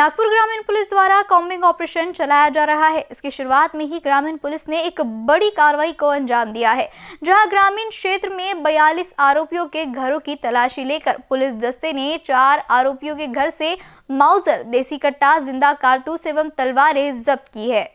नागपुर ग्रामीण पुलिस द्वारा combing operation चलाया जा रहा है इसकी शुरुआत में ही ग्रामीण पुलिस ने एक बड़ी कार्रवाई को अंजाम दिया है जहां ग्रामीण क्षेत्र में 42 आरोपियों के घरों की तलाशी लेकर पुलिस दस्ते ने चार आरोपियों के घर से माउजर देसी कट्टा जिंदा कारतूस एवं तलवारें जब्त की है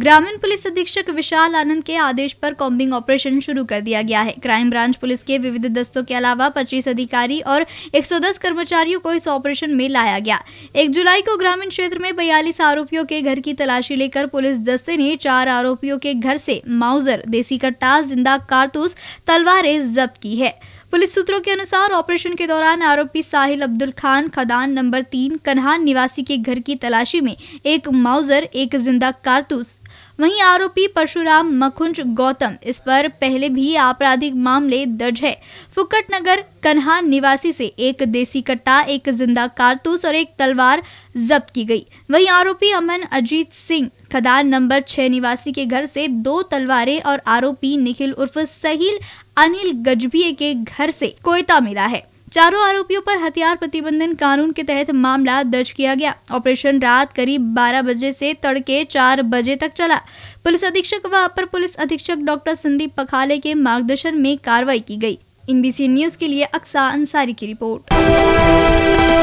ग्रामीण पुलिस अधीक्षक विशाल आनंद के आदेश पर कॉम्बिंग ऑपरेशन शुरू कर दिया गया है क्राइम ब्रांच पुलिस के विविध दस्तों के अलावा 25 अधिकारी और 110 कर्मचारियों को इस ऑपरेशन में लाया गया 1 जुलाई को ग्रामीण क्षेत्र में बयालीस आरोपियों के घर की तलाशी लेकर पुलिस दस्ते ने चार आरोपियों के घर से माउजर देसी कट्टा जिंदा कारतूस तलवारें जब्त की है पुलिस सूत्रों के अनुसार ऑपरेशन के दौरान आरोपी साहिल अब्दुल खान खदान नंबर तीन कन्हान निवासी के घर की तलाशी में एक माउजर एक जिंदा कारतूस वहीं आरोपी परशुराम मखुंज गौतम इस पर पहले भी आपराधिक मामले दर्ज है फुकट नगर कन्हा निवासी से एक देसी कट्टा एक जिंदा कारतूस और एक तलवार जब्त की गई वहीं आरोपी अमन अजीत सिंह खदान नंबर छह निवासी के घर से दो तलवारें और आरोपी निखिल उर्फ सहील अनिल गजबीय के घर से कोयता मिला है चारों आरोपियों पर हथियार प्रतिबंधन कानून के तहत मामला दर्ज किया गया ऑपरेशन रात करीब 12 बजे से तड़के 4 बजे तक चला पुलिस अधीक्षक व अपर पुलिस अधीक्षक डॉक्टर संदीप पखाले के मार्गदर्शन में कार्रवाई की गई इनबीसी न्यूज के लिए अक्सा अंसारी की रिपोर्ट